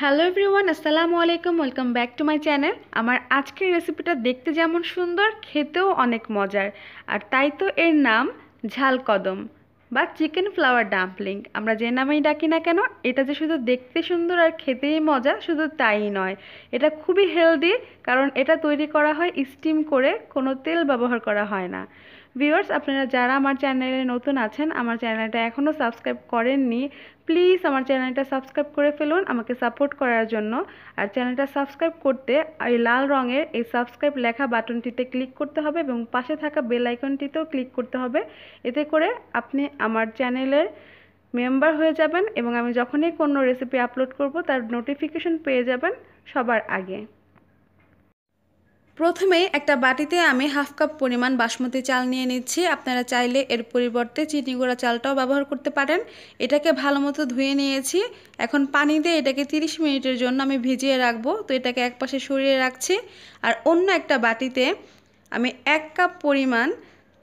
Hello everyone আসসালামু আলাইকুম welcome back to my channel আমার আজকের রেসিপিটা দেখতে যেমন সুন্দর খেতেও অনেক মজার আর তাই তো এর নাম ঝাল কদম বা চিকেন ফ্লাওয়ার ডাম্পলিং আমরা যে নামেই ডাকি না কেন এটা যে শুধু দেখতে সুন্দর আর খেতেই মজা শুধু তাই নয় এটা খুবই হেলদি কারণ এটা তৈরি করা হয় স্টিম করে কোনো তেল ব্যবহার করা হয় না ভিউয়ার্স আপনারা যারা আমার চ্যানেলে নতুন আছেন আমার চ্যানেলটা এখনও সাবস্ক্রাইব করেননি প্লিজ আমার চ্যানেলটা সাবস্ক্রাইব করে ফেলুন আমাকে সাপোর্ট করার জন্য আর চ্যানেলটা সাবস্ক্রাইব করতে এই লাল রঙের এই সাবস্ক্রাইব লেখা বাটনটিতে ক্লিক করতে হবে এবং পাশে থাকা বেল আইকনটিতেও ক্লিক করতে হবে এতে করে আপনি আমার চ্যানেলের মেম্বার হয়ে যাবেন এবং আমি যখনই কোনো রেসিপি আপলোড করব তার নোটিফিকেশন পেয়ে যাবেন সবার আগে প্রথমে একটা বাটিতে আমি হাফ কাপ পরিমাণ বাসমতি চাল নিয়ে নিচ্ছি আপনারা চাইলে এর পরিবর্তে চিনি গুঁড়া চালটাও ব্যবহার করতে পারেন এটাকে ভালো মতো ধুয়ে নিয়েছি এখন পানি দিয়ে এটাকে 30 মিনিটের জন্য আমি ভিজিয়ে রাখবো তো এটাকে একপাশে সরিয়ে রাখছি আর অন্য একটা বাটিতে আমি এক কাপ পরিমাণ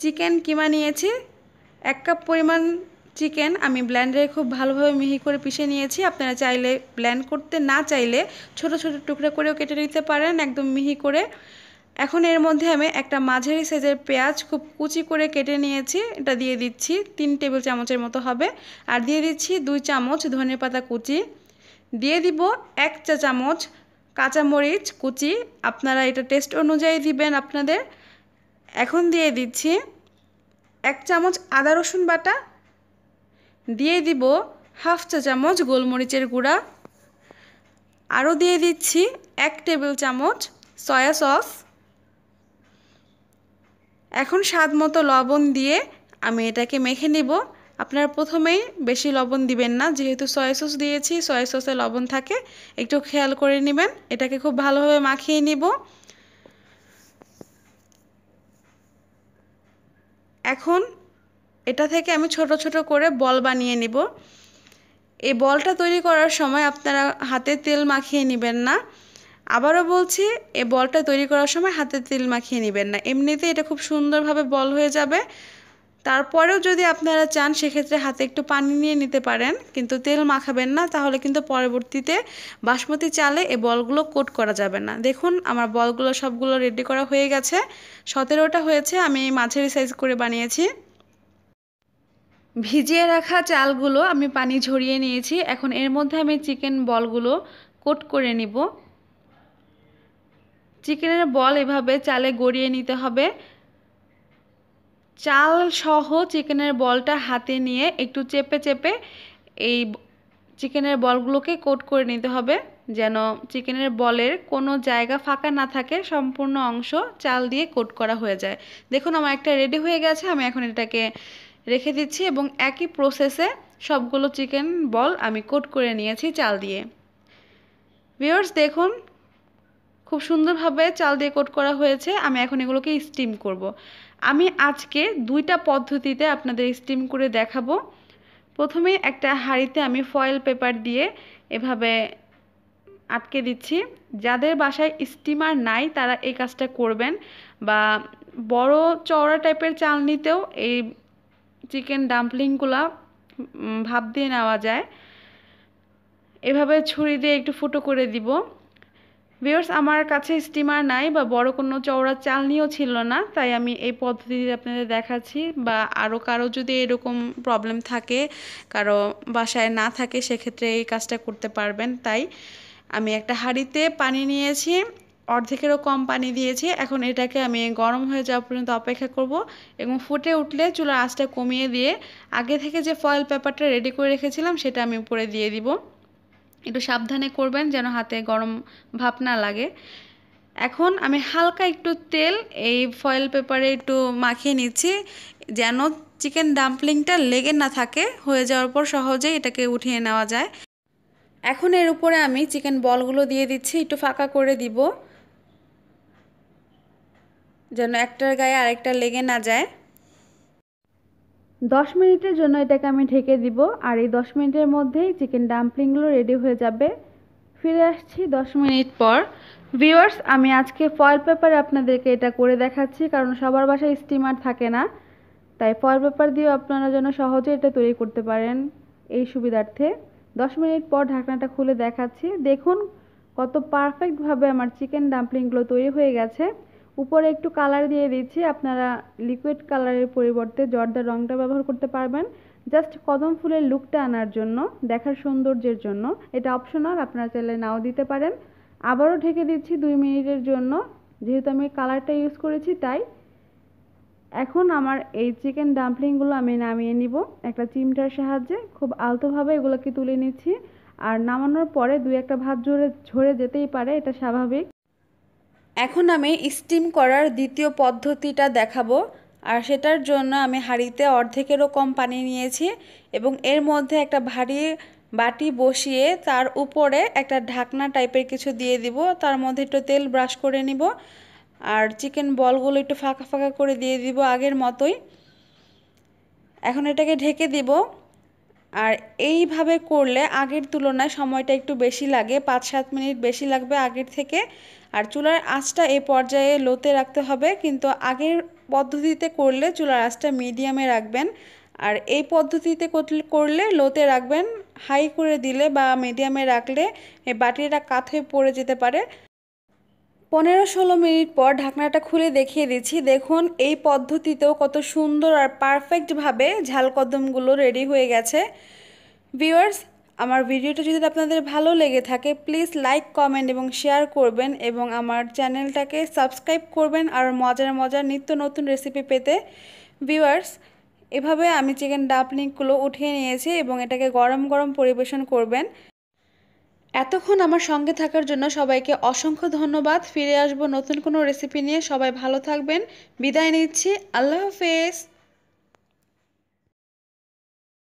চিকেন কিমা নিয়েছি এক কাপ পরিমাণ চিকেন আমি ব্ল্যান্ডারে খুব ভালোভাবে মিহি করে পিষে নিয়েছি আপনারা চাইলে ব্ল্যান্ড করতে না চাইলে ছোট ছোট টুকরা করেও কেটে নিতে পারেন একদম মিহি করে এখন এর মধ্যে আমি একটা মাঝারি সাইজের পেঁয়াজ খুব কুচি করে কেটে নিয়েছি এটা দিয়ে দিচ্ছি তিন টেবিল চামচের মতো হবে আর দিয়ে দিচ্ছি দুই চামচ ধনে পাতা কুচি দিয়ে দিব এক চা চামচ কাঁচামরিচ কুচি আপনারা এটা টেস্ট অনুযায়ী দিবেন আপনাদের এখন দিয়ে দিচ্ছি এক চামচ আদা রসুন বাটা দিয়ে দিব হাফ চা চামচ গোলমরিচের গুঁড়া আরও দিয়ে দিচ্ছি এক টেবিল চামচ সয়া সস এখন স্বাদ মতো লবণ দিয়ে আমি এটাকে মেখে নেব আপনারা প্রথমেই বেশি লবণ দিবেন না যেহেতু সয়া সস দিয়েছি সয়া সসে লবণ থাকে একটু খেয়াল করে নেবেন এটাকে খুব ভালোভাবে মাখিয়ে নিব এখন এটা থেকে আমি ছোট ছোট করে বল বানিয়ে নিব এই বলটা তৈরি করার সময় আপনারা হাতে তেল মাখিয়ে নেবেন না আবারও বলছি এই বলটা তৈরি করার সময় হাতে তেল মাখিয়ে নেবেন না এমনিতে এটা খুব সুন্দরভাবে বল হয়ে যাবে তারপরেও যদি আপনারা চান সেক্ষেত্রে হাতে একটু পানি নিয়ে নিতে পারেন কিন্তু তেল মাখাবেন না তাহলে কিন্তু পরবর্তীতে বাসমতি চালে এই বলগুলো কোট করা যাবে না দেখুন আমার বলগুলো সবগুলো রেডি করা হয়ে গেছে সতেরোটা হয়েছে আমি মাঝারি সাইজ করে বানিয়েছি ভিজিয়ে রাখা চালগুলো আমি পানি ঝরিয়ে নিয়েছি এখন এর মধ্যে আমি চিকেন বলগুলো কোট করে নিব চিকেনের বল এভাবে চালে গড়িয়ে নিতে হবে চাল সহ চিকেনের বলটা হাতে নিয়ে একটু চেপে চেপে এই চিকেনের বলগুলোকে কোট করে নিতে হবে যেন চিকেনের বলের কোনো জায়গা ফাঁকা না থাকে সম্পূর্ণ অংশ চাল দিয়ে কোট করা হয়ে যায় দেখুন আমার একটা রেডি হয়ে গেছে আমি এখন এটাকে রেখে দিচ্ছি এবং একই প্রসেসে সবগুলো চিকেন বল আমি কোট করে নিয়েছি চাল দিয়ে ভিওর্স দেখুন খুব সুন্দরভাবে চাল দিয়ে কোট করা হয়েছে আমি এখন এগুলোকে স্টিম করব। আমি আজকে দুইটা পদ্ধতিতে আপনাদের স্টিম করে দেখাবো প্রথমে একটা হাঁড়িতে আমি ফয়েল পেপার দিয়ে এভাবে আটকে দিচ্ছি যাদের বাসায় স্টিমার নাই তারা এই কাজটা করবেন বা বড় চওড়া টাইপের চাল নিতেও এই চিকেন ডাম্পলিংগুলো ভাব দিয়ে নেওয়া যায় এভাবে ছুরি দিয়ে একটু ফুটো করে দিব বিয়ার্স আমার কাছে স্টিমার নাই বা বড় কোনো চওড়া চালনিও ছিল না তাই আমি এই পদ্ধতিতে আপনাদের দেখাচ্ছি বা আরও কারো যদি এরকম প্রবলেম থাকে কারো বাসায় না থাকে সেক্ষেত্রে এই কাজটা করতে পারবেন তাই আমি একটা হাঁড়িতে পানি নিয়েছি অর্ধেকেরও কম পানি দিয়েছি এখন এটাকে আমি গরম হয়ে যাওয়া পর্যন্ত অপেক্ষা করব এবং ফুটে উঠলে চুলার আঁচটা কমিয়ে দিয়ে আগে থেকে যে ফয়েল পেপারটা রেডি করে রেখেছিলাম সেটা আমি উপরে দিয়ে দিব একটু সাবধানে করবেন যেন হাতে গরম ভাপ না লাগে এখন আমি হালকা একটু তেল এই ফয়েল পেপারে একটু মাখিয়ে নিচ্ছি যেন চিকেন ডাম্পলিংটা লেগে না থাকে হয়ে যাওয়ার পর সহজেই এটাকে উঠিয়ে নেওয়া যায় এখন এর উপরে আমি চিকেন বলগুলো দিয়ে দিচ্ছি একটু ফাঁকা করে দিব যেন একটার গায়ে আরেকটা লেগে না যায় দশ মিনিটের জন্য এটাকে আমি ঢেকে দিব আর এই দশ মিনিটের মধ্যেই চিকেন ডাম্পলিংগুলো রেডি হয়ে যাবে ফিরে আসছি দশ মিনিট পর ভিউয়ার্স আমি আজকে ফয়েল পেপারে আপনাদেরকে এটা করে দেখাচ্ছি কারণ সবার বাসায় স্টিমার থাকে না তাই ফয়েল পেপার দিয়ে আপনারা যেন সহজে এটা তৈরি করতে পারেন এই সুবিধার্থে দশ মিনিট পর ঢাকনাটা খুলে দেখাচ্ছি দেখুন কত পারফেক্টভাবে আমার চিকেন ডাম্পলিংগুলো তৈরি হয়ে গেছে উপরে একটু কালার দিয়ে দিচ্ছি আপনারা লিকুইড কালারের পরিবর্তে জর্দার রংটা ব্যবহার করতে পারবেন জাস্ট কদম ফুলের লুকটা আনার জন্য দেখার সৌন্দর্যের জন্য এটা অপশনাল আপনারা চাইলে নাও দিতে পারেন আবারও ঢেকে দিচ্ছি দুই মিনিটের জন্য যেহেতু আমি কালারটা ইউজ করেছি তাই এখন আমার এই চিকেন ডাম্পলিংগুলো আমি নামিয়ে নিব একটা চিমটার সাহায্যে খুব আলতোভাবে এগুলোকে তুলে নিচ্ছি আর নামানোর পরে দুই একটা ভাত জোরে ঝরে যেতেই পারে এটা স্বাভাবিক এখন আমি স্টিম করার দ্বিতীয় পদ্ধতিটা দেখাবো আর সেটার জন্য আমি হাঁড়িতে অর্ধেকেরও কম পানি নিয়েছি এবং এর মধ্যে একটা ভারী বাটি বসিয়ে তার উপরে একটা ঢাকনা টাইপের কিছু দিয়ে দিব তার মধ্যে একটু তেল ব্রাশ করে নিব আর চিকেন বলগুলো একটু ফাঁকা ফাঁকা করে দিয়ে দিব আগের মতোই এখন এটাকে ঢেকে দিব আর এইভাবে করলে আগের তুলনায় সময়টা একটু বেশি লাগে পাঁচ সাত মিনিট বেশি লাগবে আগের থেকে আর চুলার আঁচটা এ পর্যায়ে লোতে রাখতে হবে কিন্তু আগের পদ্ধতিতে করলে চুলার আঁচটা মিডিয়ামে রাখবেন আর এই পদ্ধতিতে করলে লোতে রাখবেন হাই করে দিলে বা মিডিয়ামে রাখলে বাটিটা কাত হয়ে পড়ে যেতে পারে পনেরো ষোলো মিনিট পর ঢাকনাটা খুলে দেখিয়ে দিচ্ছি দেখুন এই পদ্ধতিতেও কত সুন্দর আর পারফেক্টভাবে ঝাল কদমগুলো রেডি হয়ে গেছে ভিওয়ার্স আমার ভিডিওটা যদি আপনাদের ভালো লেগে থাকে প্লিজ লাইক কমেন্ট এবং শেয়ার করবেন এবং আমার চ্যানেলটাকে সাবস্ক্রাইব করবেন আর মজার মজার নিত্য নতুন রেসিপি পেতে ভিউয়ার্স এভাবে আমি চিকেন ডাপনিকগুলো উঠিয়ে নিয়েছি এবং এটাকে গরম গরম পরিবেশন করবেন এতক্ষণ আমার সঙ্গে থাকার জন্য সবাইকে অসংখ্য ধন্যবাদ ফিরে আসবো নতুন কোনো রেসিপি নিয়ে সবাই ভালো থাকবেন বিদায় নিচ্ছি আল্লাহ হাফেজ